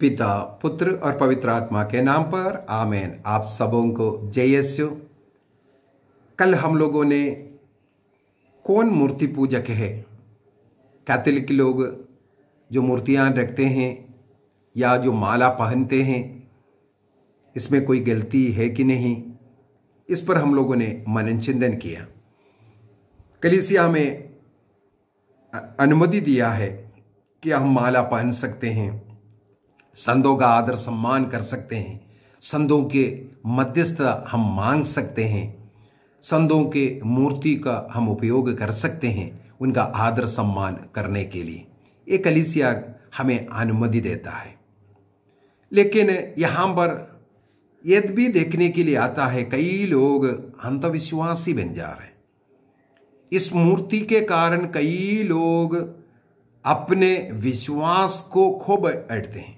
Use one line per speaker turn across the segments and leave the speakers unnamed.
पिता पुत्र और पवित्र आत्मा के नाम पर आमेन आप सबों को जय यस्यु कल हम लोगों ने कौन मूर्ति पूजक है कैथोलिक लोग जो मूर्तियाँ रखते हैं या जो माला पहनते हैं इसमें कोई गलती है कि नहीं इस पर हम लोगों ने मनन चिंतन किया कलिसिया में अनुमति दिया है कि हम माला पहन सकते हैं संतों का आदर सम्मान कर सकते हैं संतों के मध्यस्थ हम मांग सकते हैं संतों के मूर्ति का हम उपयोग कर सकते हैं उनका आदर सम्मान करने के लिए ये कलिसिया हमें अनुमति देता है लेकिन यहाँ पर यद भी देखने के लिए आता है कई लोग अंधविश्वासी बन जा रहे हैं इस मूर्ति के कारण कई लोग अपने विश्वास को खो बैठते हैं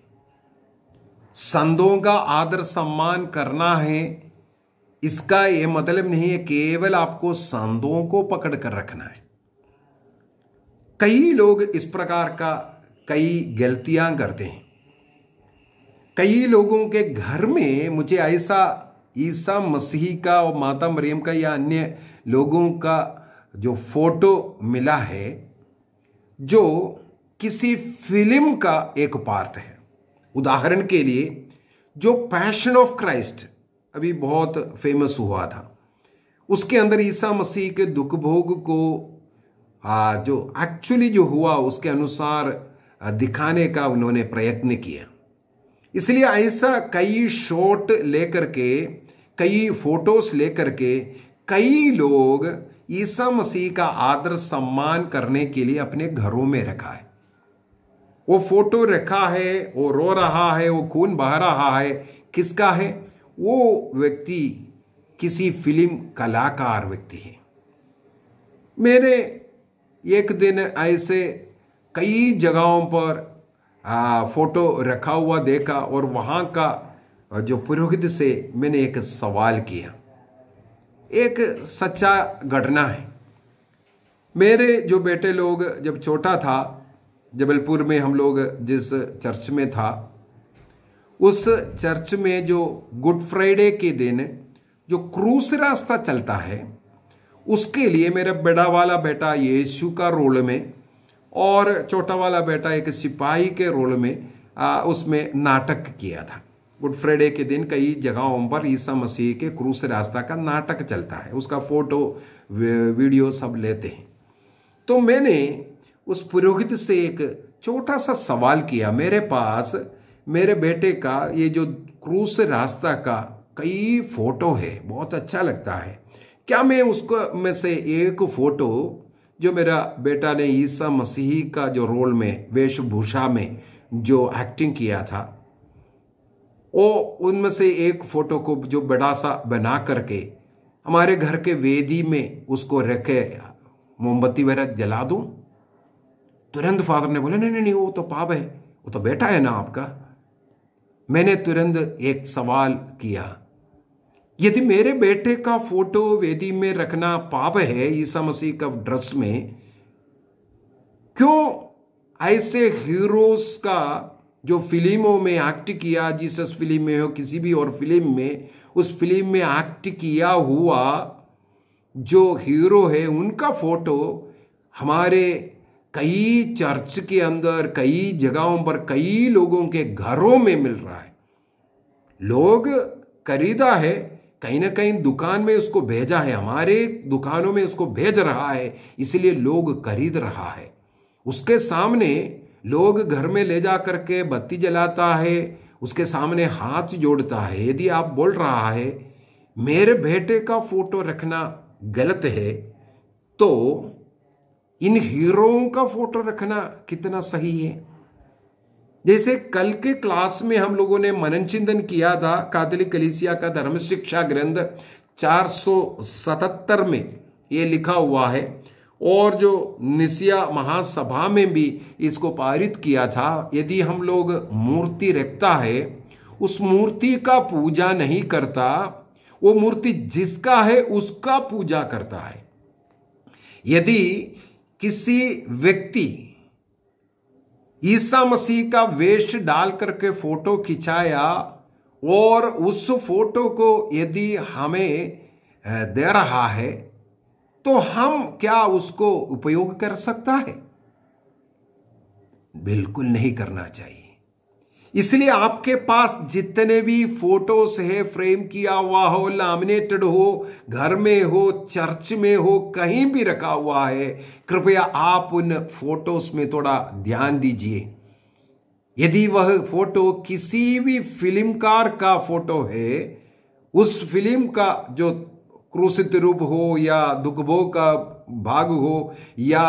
संतों का आदर सम्मान करना है इसका यह मतलब नहीं है केवल आपको संतों को पकड़ कर रखना है कई लोग इस प्रकार का कई गलतियां करते हैं कई लोगों के घर में मुझे ऐसा ईसा मसीह का और माता मरियम का या अन्य लोगों का जो फोटो मिला है जो किसी फिल्म का एक पार्ट है उदाहरण के लिए जो पैशन ऑफ क्राइस्ट अभी बहुत फेमस हुआ था उसके अंदर ईसा मसीह के दुख भोग को जो एक्चुअली जो हुआ उसके अनुसार दिखाने का उन्होंने प्रयत्न किया इसलिए ऐसा कई शॉट लेकर के कई फोटोस लेकर के कई लोग ईसा मसीह का आदर सम्मान करने के लिए अपने घरों में रखा है वो फोटो रखा है वो रो रहा है वो खून बह रहा है किसका है वो व्यक्ति किसी फिल्म कलाकार व्यक्ति है मेरे एक दिन ऐसे कई जगहों पर आ, फोटो रखा हुआ देखा और वहाँ का जो पुरोहित से मैंने एक सवाल किया एक सच्चा घटना है मेरे जो बेटे लोग जब छोटा था जबलपुर में हम लोग जिस चर्च में था उस चर्च में जो गुड फ्राइडे के दिन जो क्रूस रास्ता चलता है उसके लिए मेरा बड़ा वाला बेटा यीशु का रोल में और छोटा वाला बेटा एक सिपाही के रोल में आ, उसमें नाटक किया था गुड फ्राइडे के दिन कई जगहों पर ईसा मसीह के क्रूस रास्ता का नाटक चलता है उसका फोटो वीडियो सब लेते हैं तो मैंने उस पुरोहित से एक छोटा सा सवाल किया मेरे पास मेरे बेटे का ये जो क्रूस रास्ता का कई फोटो है बहुत अच्छा लगता है क्या मैं उसको में से एक फोटो जो मेरा बेटा ने ईसा मसीह का जो रोल में वेशभूषा में जो एक्टिंग किया था वो उनमें से एक फोटो को जो बड़ा सा बना करके हमारे घर के वेदी में उसको रखे मोमबत्ती वगैरह जला दूँ तुरंत फादर ने बोला नहीं नहीं नहीं वो तो पाप है वो तो बेटा है ना आपका मैंने तुरंत एक सवाल किया यदि मेरे बेटे का फोटो वेदी में रखना पाप है ईसा मसीह का ड्रेस में क्यों ऐसे हीरोज का जो फिल्मों में एक्ट किया जीसस फिल्म में हो किसी भी और फिल्म में उस फिल्म में एक्ट किया हुआ जो हीरो है उनका फोटो हमारे कई चर्च के अंदर कई जगहों पर कई लोगों के घरों में मिल रहा है लोग खरीदा है कहीं ना कहीं दुकान में उसको भेजा है हमारे दुकानों में उसको भेज रहा है इसलिए लोग खरीद रहा है उसके सामने लोग घर में ले जा करके बत्ती जलाता है उसके सामने हाथ जोड़ता है यदि आप बोल रहा है मेरे बेटे का फोटो रखना गलत है तो इन हीरोओं का फोटो रखना कितना सही है जैसे कल के क्लास में हम लोगों ने मनन चिंतन किया था कातलिक कलिसिया का धर्म शिक्षा ग्रंथ 477 में ये लिखा हुआ है और जो निसिया महासभा में भी इसको पारित किया था यदि हम लोग मूर्ति रखता है उस मूर्ति का पूजा नहीं करता वो मूर्ति जिसका है उसका पूजा करता है यदि किसी व्यक्ति ईसा मसीह का वेश डाल करके फोटो खिंचाया और उस फोटो को यदि हमें दे रहा है तो हम क्या उसको उपयोग कर सकता है बिल्कुल नहीं करना चाहिए इसलिए आपके पास जितने भी फोटोस है फ्रेम किया हुआ हो लामिनेटेड हो घर में हो चर्च में हो कहीं भी रखा हुआ है कृपया आप उन फोटोस में थोड़ा ध्यान दीजिए यदि वह फोटो किसी भी फिल्मकार का फोटो है उस फिल्म का जो क्रूसित रूप हो या दुखभोग का भाग हो या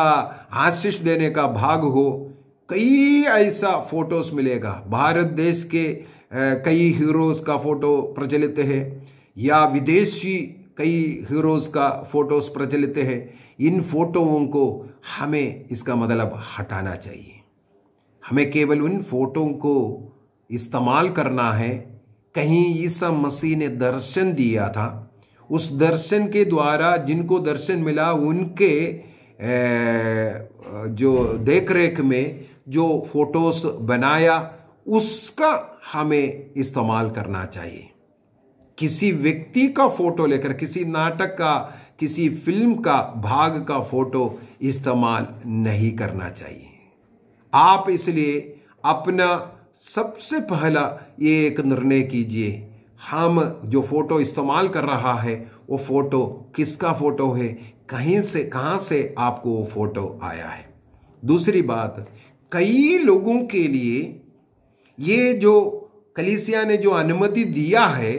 आशीष देने का भाग हो कई ऐसा फोटोज मिलेगा भारत देश के कई हीरोज़ का फोटो प्रचलित है या विदेशी कई हीरोज़ का फोटोज प्रचलित है इन फोटोओं को हमें इसका मतलब हटाना चाहिए हमें केवल उन फोटो को इस्तेमाल करना है कहीं ईसा मसीह ने दर्शन दिया था उस दर्शन के द्वारा जिनको दर्शन मिला उनके जो देख रेख में जो फोटोस बनाया उसका हमें इस्तेमाल करना चाहिए किसी व्यक्ति का फोटो लेकर किसी नाटक का किसी फिल्म का भाग का फोटो इस्तेमाल नहीं करना चाहिए आप इसलिए अपना सबसे पहला ये एक निर्णय कीजिए हम जो फोटो इस्तेमाल कर रहा है वो फोटो किसका फोटो है कहीं से कहाँ से आपको वो फोटो आया है दूसरी बात कई लोगों के लिए ये जो कलिसिया ने जो अनुमति दिया है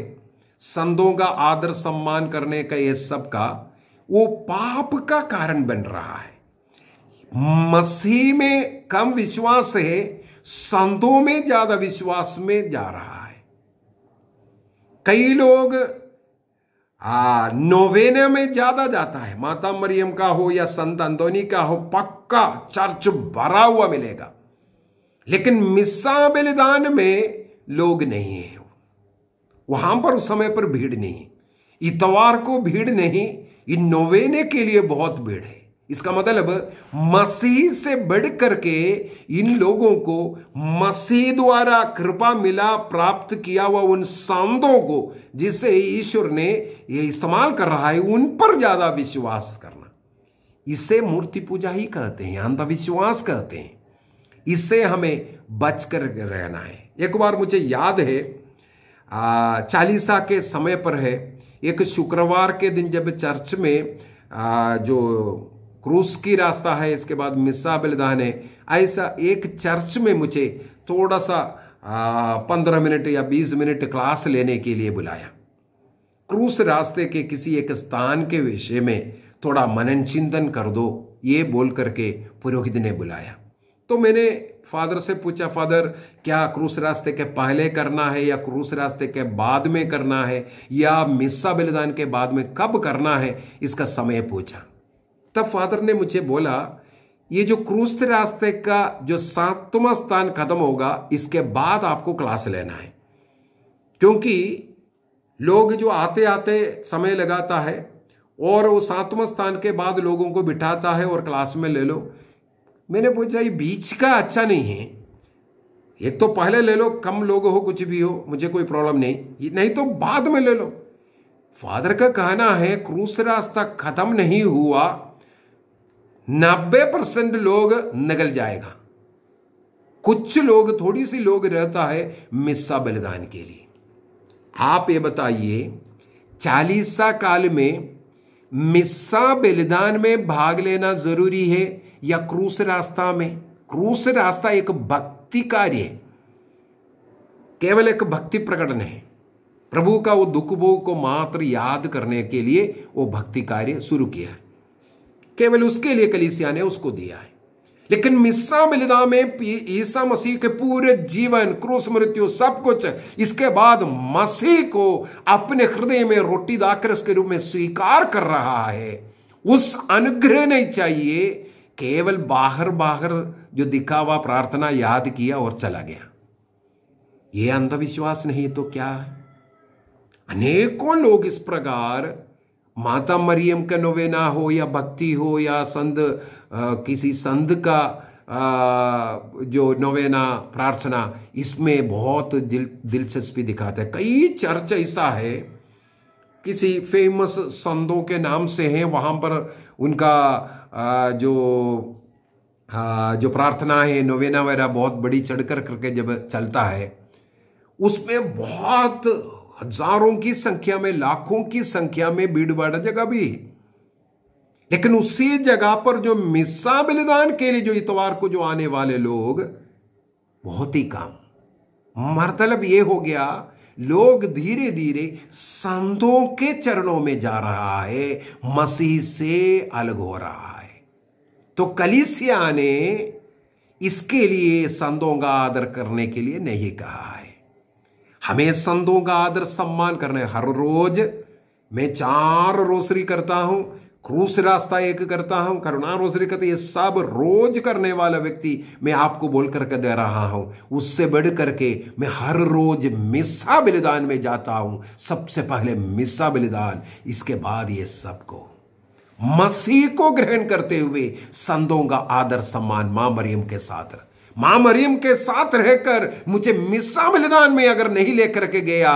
संतों का आदर सम्मान करने का ये सब का वो पाप का कारण बन रहा है मसीह में कम विश्वास है संतों में ज्यादा विश्वास में जा रहा है कई लोग आ, नोवेने में ज्यादा जाता है माता मरियम का हो या संत अंदोनी का हो पक्का चर्च भरा हुआ मिलेगा लेकिन मिस्सा बलिदान में लोग नहीं है वहां पर उस समय पर भीड़ नहीं इतवार को भीड़ नहीं इन नोवेने के लिए बहुत भीड़ है इसका मतलब मसीह से बढ़ करके इन लोगों को मसीह द्वारा कृपा मिला प्राप्त किया हुआ उन सांदों को जिसे ईश्वर ने ये इस्तेमाल कर रहा है उन पर ज्यादा विश्वास करना इसे मूर्ति पूजा ही कहते हैं अंधविश्वास कहते हैं इससे हमें बच कर रहना है एक बार मुझे याद है आ, चालीसा के समय पर है एक शुक्रवार के दिन जब चर्च में आ, जो क्रूस की रास्ता है इसके बाद मिस्सा बलिदान है ऐसा एक चर्च में मुझे थोड़ा सा पंद्रह मिनट या बीस मिनट क्लास लेने के लिए बुलाया क्रूस रास्ते के किसी एक स्थान के विषय में थोड़ा मनन चिंतन कर दो ये बोल करके पुरोहित ने बुलाया तो मैंने फादर से पूछा फादर क्या क्रूस रास्ते के पहले करना है या क्रूस रास्ते के बाद में करना है या मिस्सा बलिदान के बाद में कब करना है इसका समय पूछा तब फादर ने मुझे बोला ये जो क्रूस्त रास्ते का जो सातवां स्थान खत्म होगा इसके बाद आपको क्लास लेना है क्योंकि लोग जो आते आते समय लगाता है और वो सातवां स्थान के बाद लोगों को बिठाता है और क्लास में ले लो मैंने पूछा ये बीच का अच्छा नहीं है एक तो पहले ले लो कम लोग हो कुछ भी हो मुझे कोई प्रॉब्लम नहीं नहीं तो बाद में ले लो फादर का कहना है क्रूस रास्ता खत्म नहीं हुआ नब्बे परसेंट लोग निकल जाएगा कुछ लोग थोड़ी सी लोग रहता है मिस्सा बलिदान के लिए आप ये बताइए चालीसा काल में मिस्सा बलिदान में भाग लेना जरूरी है या क्रूस रास्ता में क्रूस रास्ता एक भक्ति कार्य है केवल एक भक्ति प्रकटन है प्रभु का वो दुख भोग को मात्र याद करने के लिए वो भक्ति कार्य शुरू किया है केवल उसके लिए कलीसिया ने उसको दिया है लेकिन मिस्सा मिलिदा में ईसा मसीह के पूरे जीवन क्रूस मृत्यु सब कुछ इसके बाद मसीह को अपने हृदय में रोटी दाकर उसके रूप में स्वीकार कर रहा है उस अनुग्रह नहीं चाहिए केवल बाहर बाहर जो दिखा हुआ प्रार्थना याद किया और चला गया यह अंधविश्वास नहीं तो क्या है अनेकों लोग इस प्रकार माता मरियम का नोवेना हो या भक्ति हो या संत किसी संत का आ, जो नोवेना प्रार्थना इसमें बहुत दिल दिलचस्पी दिखाते हैं कई चर्च ऐसा है किसी फेमस संतों के नाम से हैं वहाँ पर उनका आ, जो आ, जो प्रार्थना है नोवेना वगैरह बहुत बड़ी चढ़कर करके जब चलता है उसमें बहुत हजारों की संख्या में लाखों की संख्या में भीड़ भाड़ जगह भी है लेकिन उसी जगह पर जो मिसा बलिदान के लिए जो इतवार को जो आने वाले लोग बहुत ही कम मतलब यह हो गया लोग धीरे धीरे संतों के चरणों में जा रहा है मसीह से अलग हो रहा है तो कलिसिया ने इसके लिए संतों का आदर करने के लिए नहीं कहा है हमें संतों का आदर सम्मान करना है हर रोज मैं चार रोसरी करता हूं क्रूस रास्ता एक करता हूं करुणा रोसरी करते ये सब रोज करने वाला व्यक्ति मैं आपको बोल करके दे रहा हूं उससे बढ़ करके मैं हर रोज मिसा बलिदान में जाता हूं सबसे पहले मिसा बलिदान इसके बाद ये सबको मसीह को ग्रहण करते हुए संतों का आदर सम्मान मां मरियम के साथ रख मां मरियम के साथ रहकर मुझे मिसा बलिदान में अगर नहीं लेकर के गया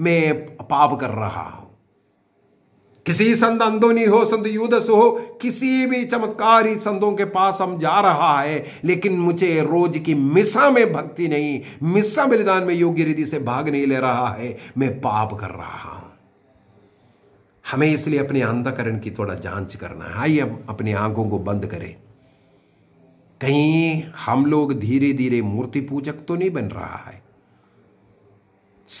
मैं पाप कर रहा हूं किसी संत अंदोनी हो संत यूदस हो किसी भी चमत्कारी संतों के पास हम जा रहा है लेकिन मुझे रोज की मिसा में भक्ति नहीं मिसा बलिदान में योग्य रिधि से भाग नहीं ले रहा है मैं पाप कर रहा हूं हमें इसलिए अपने अंधकरण की थोड़ा जांच करना है आइए अपनी आंखों को बंद करें कहीं हम लोग धीरे धीरे मूर्ति पूजक तो नहीं बन रहा है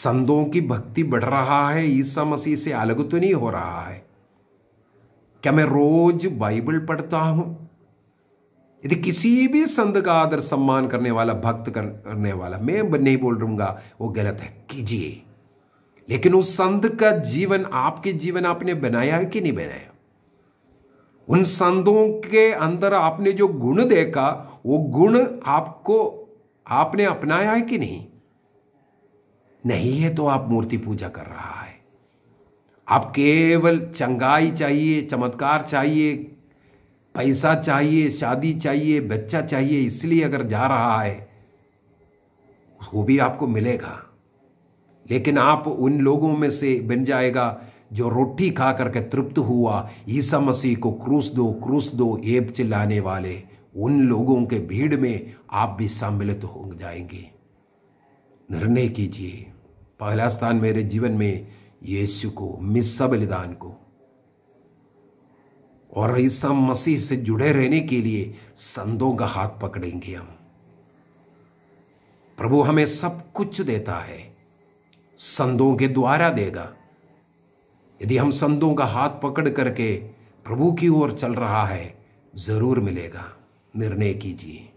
संतों की भक्ति बढ़ रहा है ईसा मसीह से अलग तो नहीं हो रहा है क्या मैं रोज बाइबल पढ़ता हूं यदि किसी भी संत का आदर सम्मान करने वाला भक्त करने वाला मैं नहीं बोल रूंगा वो गलत है कीजिए लेकिन उस संत का जीवन आपके जीवन आपने बनाया है कि नहीं बनाया उन संतों के अंदर आपने जो गुण देखा वो गुण आपको आपने अपनाया है कि नहीं नहीं है तो आप मूर्ति पूजा कर रहा है आप केवल चंगाई चाहिए चमत्कार चाहिए पैसा चाहिए शादी चाहिए बच्चा चाहिए इसलिए अगर जा रहा है वो भी आपको मिलेगा लेकिन आप उन लोगों में से बन जाएगा जो रोटी खा करके तृप्त हुआ ईसा मसीह को क्रूस दो क्रूस दो एब चिल्लाने वाले उन लोगों के भीड़ में आप भी सम्मिलित हो जाएंगे निर्णय कीजिए पहला स्थान मेरे जीवन में यीशु को मिस बलिदान को और ईसा मसीह से जुड़े रहने के लिए संतों का हाथ पकड़ेंगे हम प्रभु हमें सब कुछ देता है संतों के द्वारा देगा यदि हम संतों का हाथ पकड़ करके प्रभु की ओर चल रहा है जरूर मिलेगा निर्णय कीजिए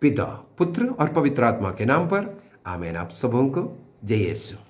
पिता पुत्र और पवित्र आत्मा के नाम पर आमेन आप सबों को जय यीशु